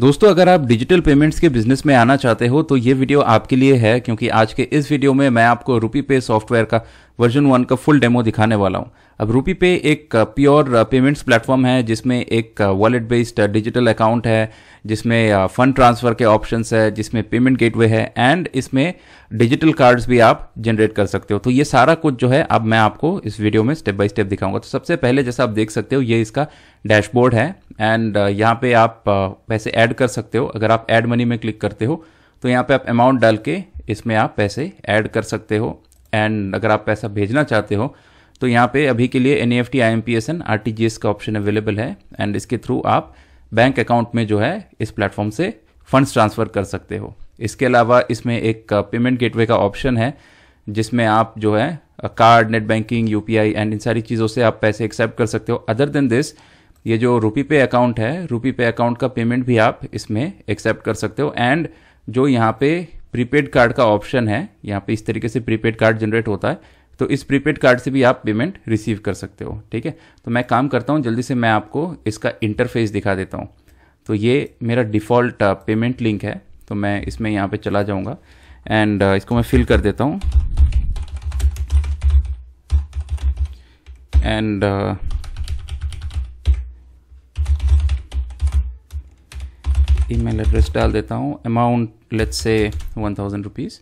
दोस्तों अगर आप डिजिटल पेमेंट्स के बिजनेस में आना चाहते हो तो ये वीडियो आपके लिए है क्योंकि आज के इस वीडियो में मैं आपको रूपी पे सॉफ्टवेयर का वर्जन वन का फुल डेमो दिखाने वाला हूँ अब रूपी पे एक प्योर पेमेंट्स प्लेटफॉर्म है जिसमें एक वॉलेट बेस्ड डिजिटल अकाउंट है जिसमें फंड ट्रांसफ़र के ऑप्शंस है जिसमें पेमेंट गेटवे है एंड इसमें डिजिटल कार्ड्स भी आप जनरेट कर सकते हो तो ये सारा कुछ जो है अब मैं आपको इस वीडियो में स्टेप बाय स्टेप दिखाऊंगा तो सबसे पहले जैसा आप देख सकते हो ये इसका डैशबोर्ड है एंड यहाँ पे आप पैसे ऐड कर सकते हो अगर आप ऐड मनी में क्लिक करते हो तो यहाँ पे आप अमाउंट डाल के इसमें आप पैसे ऐड कर सकते हो एंड अगर आप पैसा भेजना चाहते हो तो यहाँ पे अभी के लिए N E F T I M P S N R T G S का ऑप्शन अवेलेबल है एंड इसके थ्रू आप बैंक अकाउंट में जो है इस प्लेटफॉर्म से फंड्स ट्रांसफ़र कर सकते हो इसके अलावा इसमें एक पेमेंट uh, गेटवे का ऑप्शन है जिसमें आप जो है card net banking U P I and इन सारी चीज़ों से आप पैसे एक्सेप्ट कर सकते हो अदर देन दिस ये जो रूपी पे अकाउंट है रूपी पे अकाउंट का पेमेंट भी आप इसमें एक्सेप्ट कर सकते हो एंड जो यहाँ पे प्रीपेड कार्ड का ऑप्शन है यहाँ पे इस तरीके से प्रीपेड कार्ड जनरेट होता है तो इस प्रीपेड कार्ड से भी आप पेमेंट रिसीव कर सकते हो ठीक है तो मैं काम करता हूँ जल्दी से मैं आपको इसका इंटरफेस दिखा देता हूँ तो ये मेरा डिफ़ॉल्ट पेमेंट लिंक है तो मैं इसमें यहाँ पे चला जाऊँगा एंड uh, इसको मैं फिल कर देता हूँ एंड ईमेल एड्रेस डाल देता हूँ amount let's say one thousand rupees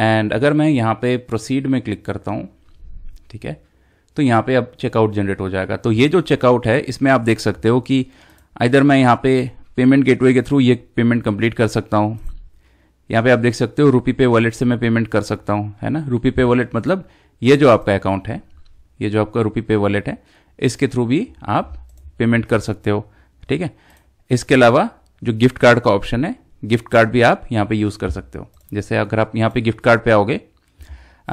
and अगर मैं यहाँ पे प्रोसीड में क्लिक करता हूँ ठीक है तो यहाँ पे अब चेकआउट जनरेट हो जाएगा तो ये जो चेकआउट है इसमें आप देख सकते हो कि इधर मैं यहाँ पे पेमेंट गेटवे के थ्रू ये पेमेंट कंप्लीट कर सकता हूँ यहाँ पे आप देख सकते हो रुपी पे वॉलेट से मैं पेमेंट कर सकता हूँ है ना रुपी पे वॉलेट मतलब ये जो आपका अकाउंट है ये जो आपका रुपी पे वॉलेट है इसके थ्रू भी आप पेमेंट कर सकते हो ठीक है इसके अलावा जो गिफ्ट कार्ड का ऑप्शन है गिफ्ट कार्ड भी आप यहाँ पे यूज़ कर सकते हो जैसे अगर आप यहाँ पे गिफ्ट कार्ड पे आओगे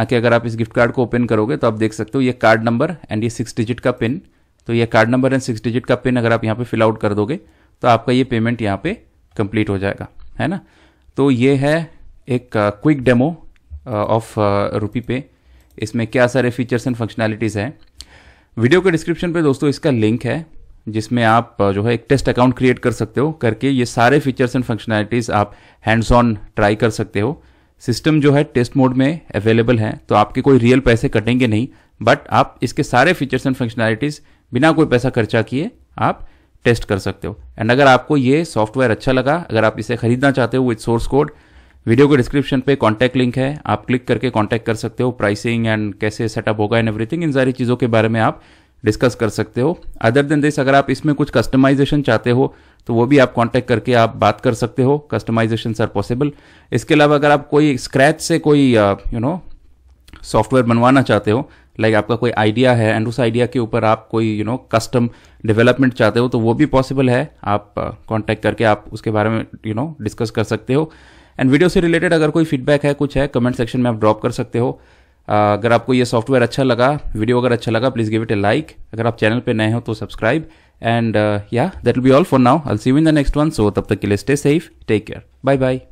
आके अगर आप इस गिफ्ट कार्ड को ओपन करोगे तो आप देख सकते हो ये कार्ड नंबर एंड ये सिक्स डिजिट का पिन तो ये card number and six digit का पिन अगर आप यहाँ पे फिल आउट कर दोगे तो आपका ये पेमेंट यहाँ पे कंप्लीट हो जाएगा है ना तो ये है एक क्विक डेमो ऑफ रूपी पे इसमें क्या सारे फीचर्स एंड फंक्शनैलिटीज़ हैं वीडियो के डिस्क्रिप्शन पे दोस्तों इसका लिंक है जिसमें आप जो है एक टेस्ट अकाउंट क्रिएट कर सकते हो करके ये सारे फीचर्स एंड फंक्शनैलिटीज़ आप हैंड्स ऑन ट्राई कर सकते हो सिस्टम जो है टेस्ट मोड में अवेलेबल है तो आपके कोई रियल पैसे कटेंगे नहीं बट आप इसके सारे फीचर्स एंड फंक्शनैलिटीज़ बिना कोई पैसा खर्चा किए आप टेस्ट कर सकते हो एंड अगर आपको ये सॉफ्टवेयर अच्छा लगा अगर आप इसे खरीदना चाहते हो विथ सोर्स कोड वीडियो के डिस्क्रिप्शन पे कॉन्टैक्ट लिंक है आप क्लिक करके कॉन्टैक्ट कर सकते हो प्राइसिंग एंड कैसे सेटअप होगा एंड एवरीथिंग इन सारी चीज़ों के बारे में आप डिस्कस कर सकते हो अदर देन दिस अगर आप इसमें कुछ कस्टमाइजेशन चाहते हो तो वो भी आप कांटेक्ट करके आप बात कर सकते हो कस्टमाइजेशन आर पॉसिबल इसके अलावा अगर आप कोई स्क्रैच से कोई यू नो सॉफ्टवेयर बनवाना चाहते हो लाइक like आपका कोई आइडिया है एंड उस आइडिया के ऊपर आप कोई यू नो कस्टम डेवलपमेंट चाहते हो तो वो भी पॉसिबल है आप कॉन्टैक्ट uh, करके आप उसके बारे में यू नो डिस्कस कर सकते हो एंड वीडियो से रिलेटेड अगर कोई फीडबैक है कुछ है कमेंट सेक्शन में आप ड्रॉप कर सकते हो अगर आपको ये सॉफ्टवेयर अच्छा लगा वीडियो अगर अच्छा लगा please give it a like अगर आप चैनल पे नए हो तो subscribe and yeah that will be all for now I see you in the next one so तब तक के लिए stay safe take care bye bye